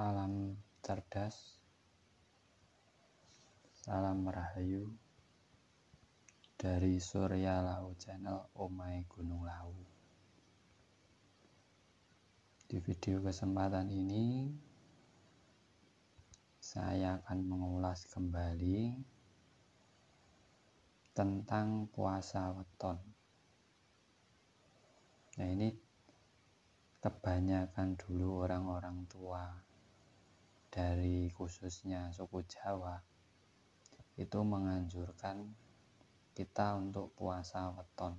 Salam cerdas. Salam rahayu dari Surya Lahu Channel Omai oh Gunung Lau. Di video kesempatan ini saya akan mengulas kembali tentang puasa weton. Nah, ini kebanyakan dulu orang-orang tua dari khususnya suku Jawa itu menganjurkan kita untuk puasa weton.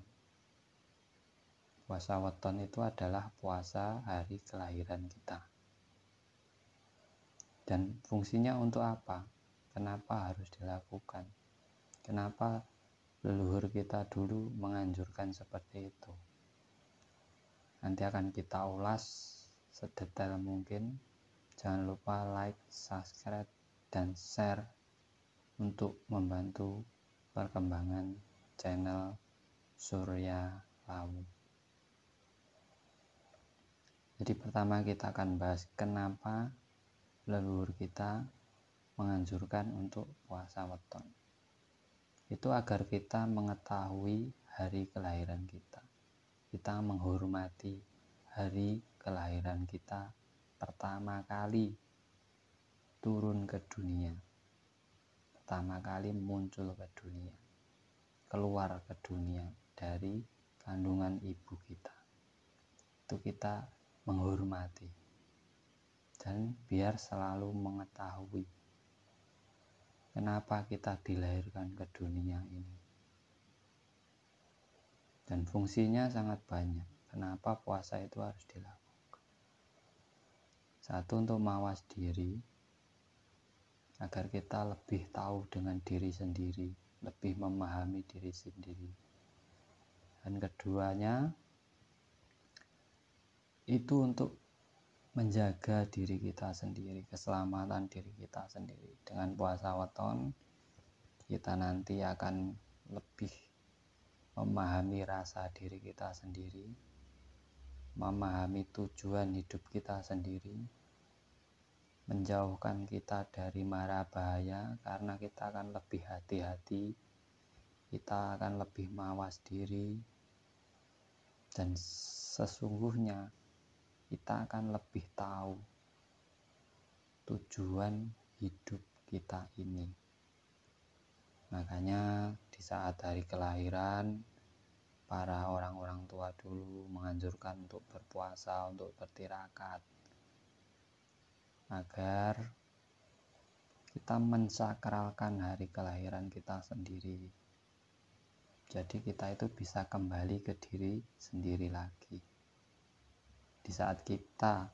Puasa weton itu adalah puasa hari kelahiran kita. Dan fungsinya untuk apa? Kenapa harus dilakukan? Kenapa leluhur kita dulu menganjurkan seperti itu. Nanti akan kita ulas sedetail mungkin Jangan lupa like, subscribe, dan share untuk membantu perkembangan channel Surya Lawu. Jadi pertama kita akan bahas kenapa leluhur kita menganjurkan untuk puasa weton. Itu agar kita mengetahui hari kelahiran kita. Kita menghormati hari kelahiran kita pertama kali turun ke dunia, pertama kali muncul ke dunia, keluar ke dunia dari kandungan ibu kita. Itu kita menghormati dan biar selalu mengetahui kenapa kita dilahirkan ke dunia ini. Dan fungsinya sangat banyak. Kenapa puasa itu harus dilakukan? Satu untuk mawas diri agar kita lebih tahu dengan diri sendiri, lebih memahami diri sendiri. Dan keduanya itu untuk menjaga diri kita sendiri, keselamatan diri kita sendiri. Dengan puasa weton kita nanti akan lebih memahami rasa diri kita sendiri, memahami tujuan hidup kita sendiri, menjauhkan kita dari mara bahaya karena kita akan lebih hati-hati kita akan lebih mawas diri dan sesungguhnya kita akan lebih tahu tujuan hidup kita ini makanya di saat hari kelahiran para orang-orang tua dulu menganjurkan untuk berpuasa, untuk bertirakat, agar kita mensakralkan hari kelahiran kita sendiri. Jadi kita itu bisa kembali ke diri sendiri lagi. Di saat kita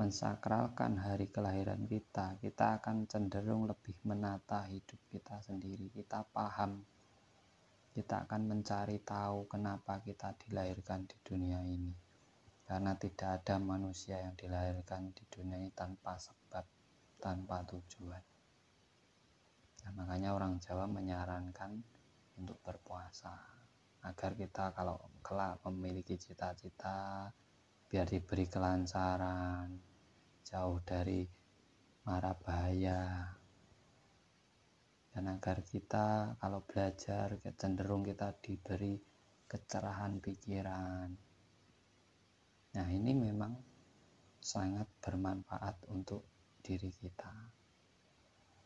mensakralkan hari kelahiran kita, kita akan cenderung lebih menata hidup kita sendiri. Kita paham, kita akan mencari tahu kenapa kita dilahirkan di dunia ini karena tidak ada manusia yang dilahirkan di dunia ini tanpa sebab, tanpa tujuan. Nah, makanya orang Jawa menyarankan untuk berpuasa agar kita kalau kelak memiliki cita-cita biar diberi kelancaran, jauh dari mara bahaya. Dan agar kita kalau belajar cenderung kita diberi kecerahan pikiran, Nah, ini memang sangat bermanfaat untuk diri kita.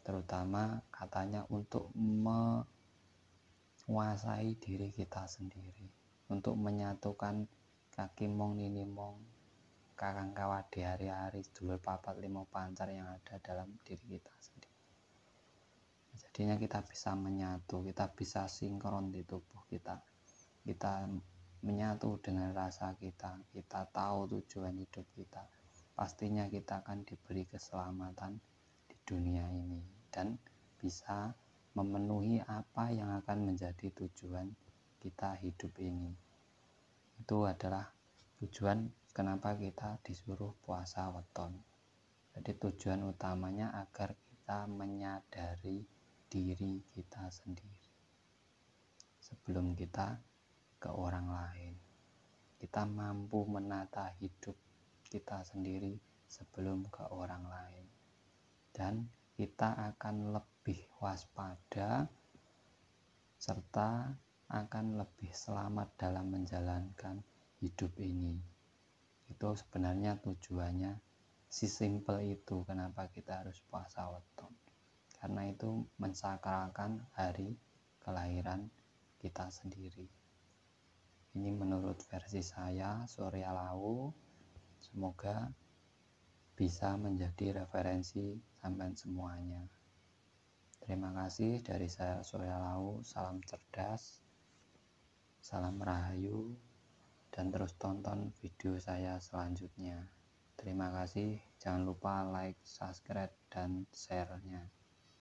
Terutama katanya untuk menguasai diri kita sendiri, untuk menyatukan kaki mong nini mong kakang kawat di hari-hari dulur papat lima pancar yang ada dalam diri kita sendiri. Jadinya kita bisa menyatu, kita bisa sinkron di tubuh kita. Kita menyatu dengan rasa kita, kita tahu tujuan hidup kita, pastinya kita akan diberi keselamatan di dunia ini dan bisa memenuhi apa yang akan menjadi tujuan kita hidup ini. Itu adalah tujuan kenapa kita disuruh puasa weton. Jadi tujuan utamanya agar kita menyadari diri kita sendiri. Sebelum kita ke orang lain. Kita mampu menata hidup kita sendiri sebelum ke orang lain, dan kita akan lebih waspada serta akan lebih selamat dalam menjalankan hidup ini. Itu sebenarnya tujuannya si simple itu kenapa kita harus puasa weton. Karena itu mensakralkan hari kelahiran kita sendiri. Ini menurut versi saya, Surya Lau. Semoga bisa menjadi referensi sampai semuanya. Terima kasih dari saya Surya Lau. Salam cerdas, salam rahayu, dan terus tonton video saya selanjutnya. Terima kasih. Jangan lupa like, subscribe, dan share-nya.